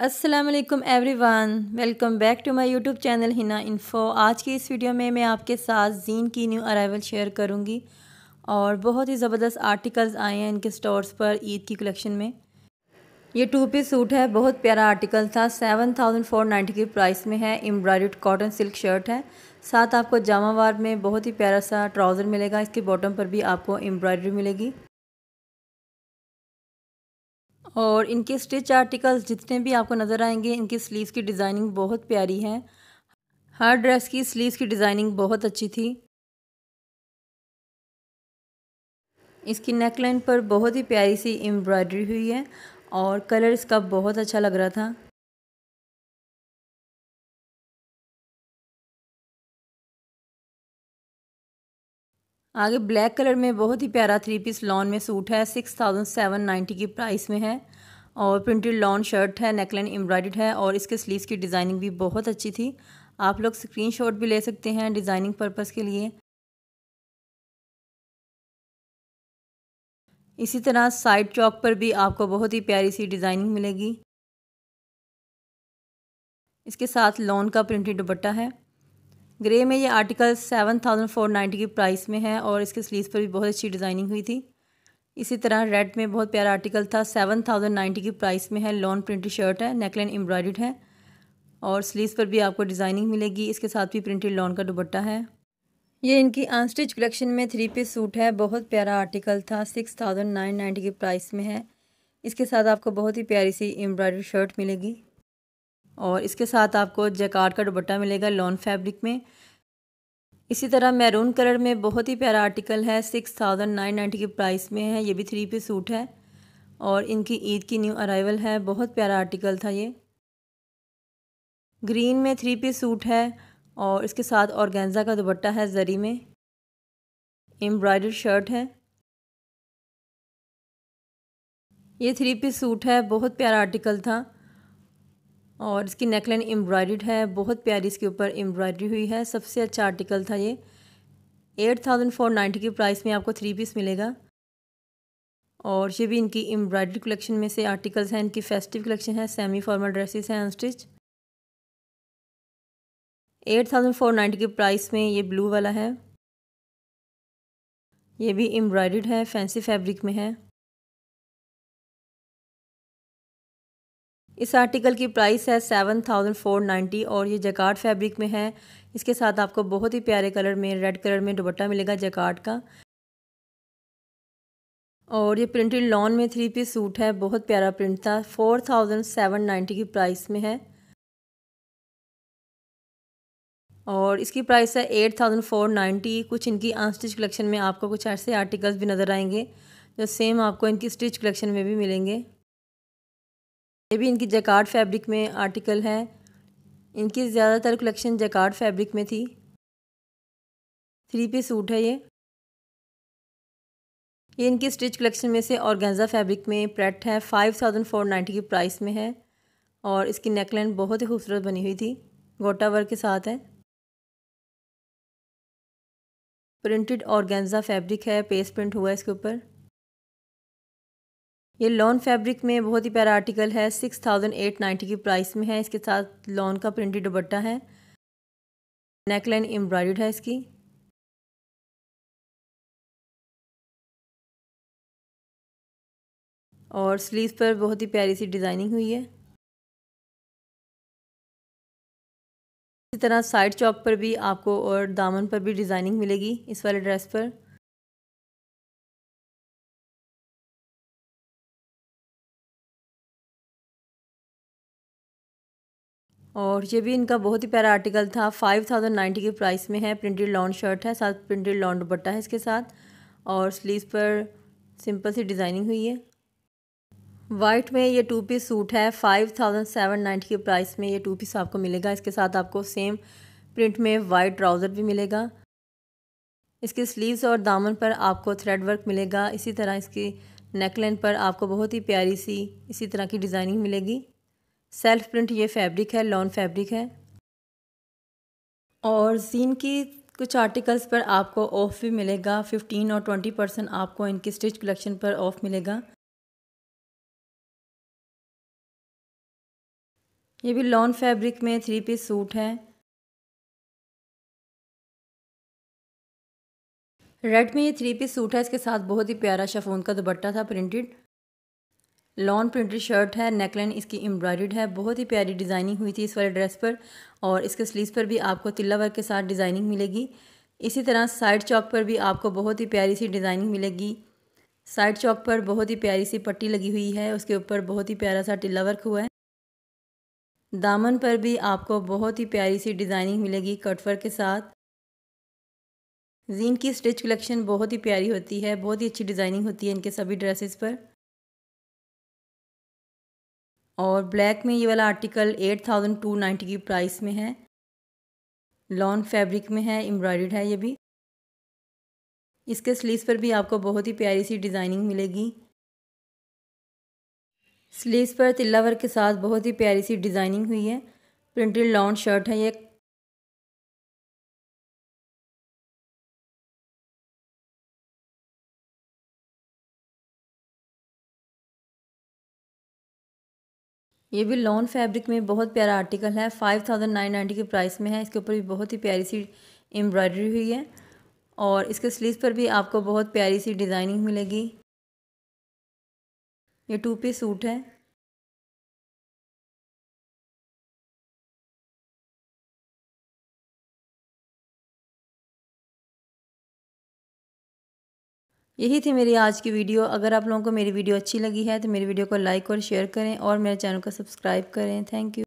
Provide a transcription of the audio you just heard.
अस्सलाम वालेकुम everyone welcome back to my YouTube channel Hina info आज की इस वीडियो में मैं आपके साथ जीन की न्यू अराइवल शेयर करूंगी और बहुत ही ज़बरदस्त आर्टिकल्स आए हैं इनके स्टोर्स पर ईद की कलेक्शन में ये टू पीस सूट है बहुत प्यारा आर्टिकल था सेवन थाउजेंड फोर नाइन्टी की प्राइस में है एम्ब्रॉयड कॉटन सिल्क शर्ट है साथ आपको जामावार में बहुत ही प्यारा सा ट्राउज़र मिलेगा इसके बॉटम पर भी आपको एम्ब्रॉयडरी मिलेगी और इनके स्टिच आर्टिकल्स जितने भी आपको नज़र आएंगे इनकी स्लीव्स की डिज़ाइनिंग बहुत प्यारी है हर ड्रेस की स्लीव्स की डिज़ाइनिंग बहुत अच्छी थी इसकी नेकलाइन पर बहुत ही प्यारी सी एम्ब्रॉयडरी हुई है और कलर इसका बहुत अच्छा लग रहा था आगे ब्लैक कलर में बहुत ही प्यारा थ्री पीस लॉन में सूट है सिक्स थाउजेंड सेवन नाइन्टी की प्राइस में है और प्रिंटेड लॉन्ग शर्ट है नेकलाइन एम्ब्रॉयड है और इसके स्लीव्स की डिज़ाइनिंग भी बहुत अच्छी थी आप लोग स्क्रीनशॉट भी ले सकते हैं डिज़ाइनिंग पर्पज़ के लिए इसी तरह साइड चौक पर भी आपको बहुत ही प्यारी सी डिज़ाइनिंग मिलेगी इसके साथ लॉन का प्रिंटेड दुपट्टा है ग्रे में ये article seven thousand four ninety की प्राइस में है और इसके स्लीव्स पर भी बहुत अच्छी डिज़ाइनिंग हुई थी इसी तरह रेड में बहुत प्यारा आर्टिकल था सेवन थाउजेंड नाइन्टी की प्राइस में है लॉन प्रिंटेड शर्ट है नेकलाइन एम्ब्रॉयडर्ड है और स्लीव्स पर भी आपको डिज़ाइनिंग मिलेगी इसके साथ भी प्रिंटेड लॉन का दुपट्टा है ये इनकी अनस्टिच कलेक्शन में थ्री पीस सूट है बहुत प्यारा आर्टिकल था सिक्स थाउजेंड नाइन नाइन्टी की प्राइस में है इसके साथ आपको बहुत ही प्यारी सी एम्ब्रॉयडरी शर्ट मिलेगी और इसके साथ आपको जैकार्ड का दुपट्टा मिलेगा लॉन फैब्रिक में इसी तरह मैरून कलर में बहुत ही प्यारा आर्टिकल है सिक्स थाउजेंड नाइन नाइन्टी के प्राइस में है ये भी थ्री पी सूट है और इनकी ईद की न्यू अराइवल है बहुत प्यारा आर्टिकल था ये ग्रीन में थ्री पी सूट है और इसके साथ औरगेंजा का दुपट्टा है जरी में एम्ब्रॉयडर शर्ट है ये थ्री पीस सूट है बहुत प्यारा आर्टिकल था और इसकी नेकलाइन एम्ब्रॉयड है बहुत प्यारी इसके ऊपर एम्ब्रॉयडरी हुई है सबसे अच्छा आर्टिकल था ये एट थाउजेंड फोर नाइन्टी की प्राइस में आपको थ्री पीस मिलेगा और ये भी इनकी एम्ब्रॉयड कलेक्शन में से आर्टिकल्स हैं इनकी फेस्टिव कलेक्शन है सेमी फॉर्मल ड्रेसेस हैं unstitch eight thousand four ninety की प्राइस में ये ब्लू वाला है ये भी एम्ब्रॉयड है फैंसी फैब्रिक में है इस आर्टिकल की प्राइस है सेवन थाउजेंड फोर नाइन्टी और ये जकार्ड फैब्रिक में है इसके साथ आपको बहुत ही प्यारे कलर में रेड कलर में दुपट्टा मिलेगा जकार्ड का और ये प्रिंटेड लॉन में थ्री पीस सूट है बहुत प्यारा प्रिंट था फोर थाउजेंड सेवन नाइन्टी की प्राइस में है और इसकी प्राइस है एट थाउजेंड फोर नाइन्टी कुछ इनकी अनस्टिच कलेक्शन में आपको कुछ ऐसे आर्टिकल्स भी नज़र आएंगे जो सेम आपको इनकी स्टिच कलेक्शन में भी मिलेंगे ये भी इनकी जैकार्ड फैब्रिक में आर्टिकल है इनकी ज़्यादातर कलेक्शन जैकार्ड फैब्रिक में थी थ्री पीस सूट है ये ये इनकी स्टिच कलेक्शन में से ऑर्गेंजा फैब्रिक में प्रेट है फाइव थाउजेंड फोर नाइन्टी की प्राइस में है और इसकी नेकलाइन बहुत ही खूबसूरत बनी हुई थी गोटा वर्क के साथ है प्रिंटेड ऑर्गेंजा फैब्रिक है पेस्ट प्रिंट हुआ है इसके ऊपर ये लॉन फैब्रिक में बहुत ही प्यारा आर्टिकल है सिक्स थाउजेंड एट नाइन्टी की प्राइस में है इसके साथ लॉन का प्रिंटेड दुपट्टा है नेकलाइन एम्ब्रॉयड है इसकी और स्लीव पर बहुत ही प्यारी सी डिज़ाइनिंग हुई है इसी तरह साइड चौक पर भी आपको और दामन पर भी डिज़ाइनिंग मिलेगी इस वाले ड्रेस पर और ये भी इनका बहुत ही प्यारा आर्टिकल था फाइव थाउजेंड नाइन्टी के प्राइस में है प्रिंटेड लॉन्ड शर्ट है साथ प्रिंटेड लॉन्ड बट्टा है इसके साथ और स्लीव पर सिंपल सी डिज़ाइनिंग हुई है वाइट में ये टू पीस सूट है फाइव थाउजेंड सेवन नाइन्टी के प्राइस में ये टू पीस आपको मिलेगा इसके साथ आपको सेम प्रिंट में वाइट ट्राउज़र भी मिलेगा इसके स्लीव्स और दामन पर आपको थ्रेड वर्क मिलेगा इसी तरह इसकी नेकलाइन पर आपको बहुत ही प्यारी सी इसी तरह की डिज़ाइनिंग मिलेगी सेल्फ प्रिंट ये फैब्रिक है लॉन फैब्रिक है और जीन की कुछ आर्टिकल्स पर आपको ऑफ़ भी मिलेगा फिफ्टीन और ट्वेंटी परसेंट आपको इनकी स्टिच कलेक्शन पर ऑफ़ मिलेगा ये भी लॉन फैब्रिक में थ्री पीस सूट है रेड में ये थ्री पीस सूट है इसके साथ बहुत ही प्यारा शफोन का दुपट्टा था प्रिंटेड लॉन्ग प्रिंटेड शर्ट है नेकलाइन इसकी एम्ब्रॉयड है बहुत ही प्यारी डिज़ाइनिंग हुई थी इस वाले ड्रेस पर और इसके स्लीव पर भी आपको तिल्ला वर्क के साथ डिज़ाइनिंग मिलेगी इसी तरह साइड चौक पर भी आपको बहुत ही प्यारी सी डिज़ाइनिंग मिलेगी साइड चौक पर बहुत ही प्यारी सी पट्टी लगी हुई है उसके ऊपर बहुत ही प्यारा सा टिल्ला वर्क हुआ है दामन पर भी आपको बहुत ही प्यारी सी डिज़ाइनिंग मिलेगी कटवर के साथ जीन की स्टिच कलेक्शन बहुत ही प्यारी होती है बहुत ही अच्छी डिज़ाइनिंग होती है इनके सभी ड्रेसेस पर और ब्लैक में ये वाला article eight thousand two ninety की प्राइस में है लॉन फैब्रिक में है एम्ब्रॉयड है ये भी इसके स्लीव्स पर भी आपको बहुत ही प्यारी सी डिज़ाइनिंग मिलेगी स्लीव्स पर तिल्लावर के साथ बहुत ही प्यारी सी डिज़ाइनिंग हुई है प्रिंटेड लॉन्ग शर्ट है ये ये भी लॉन फैब्रिक में बहुत प्यारा आर्टिकल है फाइव थाउजेंड नाइन नाइन्टी के प्राइस में है इसके ऊपर भी बहुत ही प्यारी सी एम्ब्रॉयडरी हुई है और इसके स्लीव पर भी आपको बहुत प्यारी सी डिज़ाइनिंग मिलेगी ये टू पीस सूट है यही थी मेरी आज की वीडियो अगर आप लोगों को मेरी वीडियो अच्छी लगी है तो मेरी वीडियो को लाइक और शेयर करें और मेरे चैनल को सब्सक्राइब करें थैंक यू